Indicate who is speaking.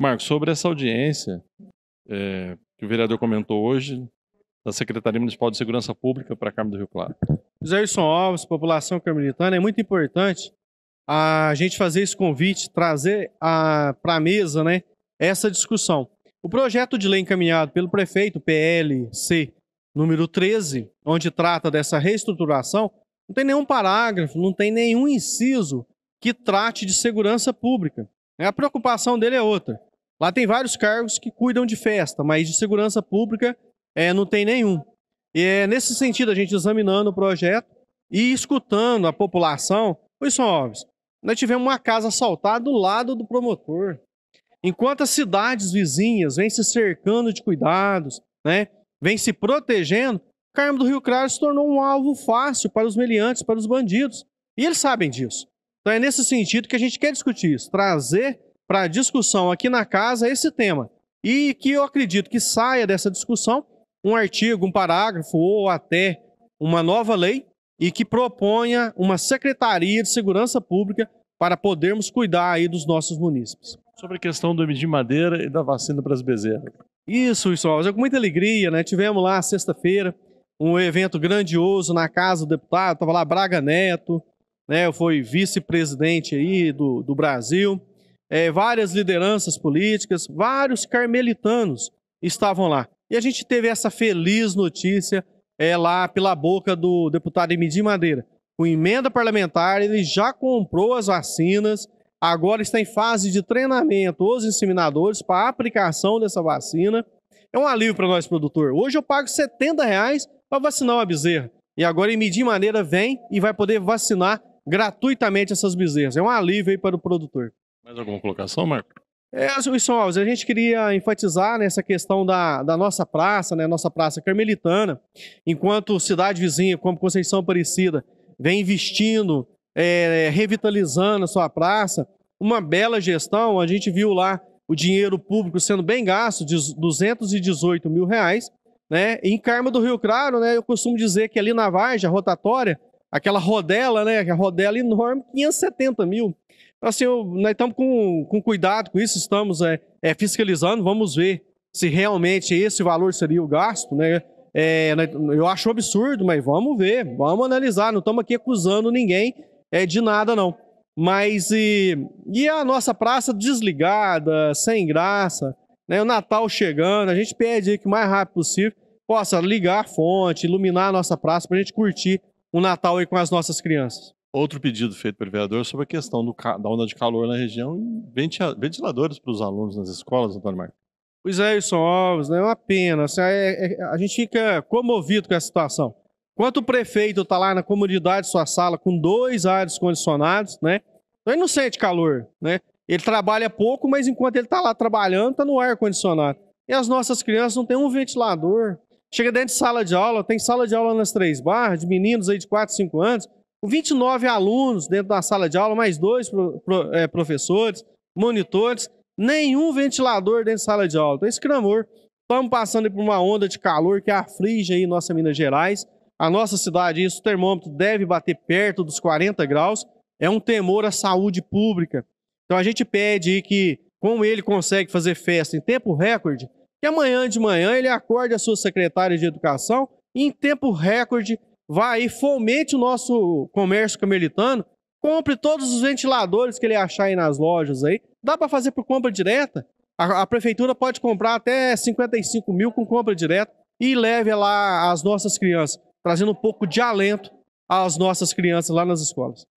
Speaker 1: Marcos, sobre essa audiência é, que o vereador comentou hoje, da Secretaria Municipal de Segurança Pública para a Câmara do Rio Claro. Gerson Alves, população carmelitana, é muito importante a gente fazer esse convite, trazer para a mesa né, essa discussão. O projeto de lei encaminhado pelo prefeito, PLC número 13, onde trata dessa reestruturação, não tem nenhum parágrafo, não tem nenhum inciso que trate de segurança pública. A preocupação dele é outra. Lá tem vários cargos que cuidam de festa, mas de segurança pública é, não tem nenhum. E é nesse sentido, a gente examinando o projeto e escutando a população, pois são óbvios. Nós tivemos uma casa assaltada do lado do promotor. Enquanto as cidades vizinhas vêm se cercando de cuidados, né, vêm se protegendo, Carmo do Rio Claro se tornou um alvo fácil para os meliantes, para os bandidos. E eles sabem disso. Então é nesse sentido que a gente quer discutir isso, trazer para discussão aqui na casa esse tema. E que eu acredito que saia dessa discussão um artigo, um parágrafo ou até uma nova lei e que proponha uma Secretaria de Segurança Pública para podermos cuidar aí dos nossos munícipes. Sobre a questão do de madeira e da vacina para as bezerras. Isso, Wilson Alves, é com muita alegria, né? Tivemos lá sexta-feira um evento grandioso na Casa do Deputado, estava lá Braga Neto, né? Foi vice-presidente aí do, do Brasil, é, várias lideranças políticas, vários carmelitanos estavam lá. E a gente teve essa feliz notícia é, lá pela boca do deputado Emidim Madeira. Com emenda parlamentar, ele já comprou as vacinas, agora está em fase de treinamento os inseminadores para a aplicação dessa vacina. É um alívio para nós, produtor. Hoje eu pago R$ 70,00 para vacinar uma bezerra. E agora Emidim Madeira vem e vai poder vacinar gratuitamente essas bezerras. É um alívio aí para o produtor. Mais alguma colocação, Marco? É, Wilson Alves, a gente queria enfatizar nessa questão da, da nossa praça, né, nossa praça carmelitana, enquanto cidade vizinha, como Conceição Aparecida, vem investindo, é, revitalizando a sua praça, uma bela gestão, a gente viu lá o dinheiro público sendo bem gasto, de 218 mil reais, né, em Carmo do Rio Claro, né, eu costumo dizer que ali na Varja, rotatória, aquela rodela, né, a rodela enorme, 570 mil, assim, eu, nós né, estamos com, com cuidado com isso, estamos é, é, fiscalizando, vamos ver se realmente esse valor seria o gasto, né? É, né, eu acho absurdo, mas vamos ver, vamos analisar, não estamos aqui acusando ninguém é, de nada, não. Mas e, e a nossa praça desligada, sem graça, né? o Natal chegando, a gente pede que o mais rápido possível possa ligar a fonte, iluminar a nossa praça para a gente curtir o Natal aí com as nossas crianças. Outro pedido feito pelo vereador sobre a questão do, da onda de calor na região e ventiladores para os alunos nas escolas, Antônio Marcos. Pois é, isso Alves, né? é uma pena. Assim, é, é, a gente fica comovido com essa situação. Enquanto o prefeito está lá na comunidade, sua sala, com dois ares condicionados, né? Então ele não sente calor, né? Ele trabalha pouco, mas enquanto ele está lá trabalhando, está no ar condicionado. E as nossas crianças não têm um ventilador. Chega dentro de sala de aula, tem sala de aula nas três barras, de meninos aí de 4, 5 anos, com 29 alunos dentro da sala de aula, mais dois pro, pro, é, professores, monitores, nenhum ventilador dentro da sala de aula. Então, esse clamor. Estamos passando por uma onda de calor que aflige aí nossa Minas Gerais. A nossa cidade, isso, o termômetro deve bater perto dos 40 graus. É um temor à saúde pública. Então a gente pede que, como ele consegue fazer festa em tempo recorde, que amanhã de manhã ele acorde a sua secretária de educação e em tempo recorde vá aí, fomente o nosso comércio camelitano, compre todos os ventiladores que ele achar aí nas lojas aí. Dá para fazer por compra direta. A, a, prefeitura pode comprar até 55 mil com compra direta e leve lá as nossas crianças, trazendo um pouco de alento às nossas crianças lá nas escolas.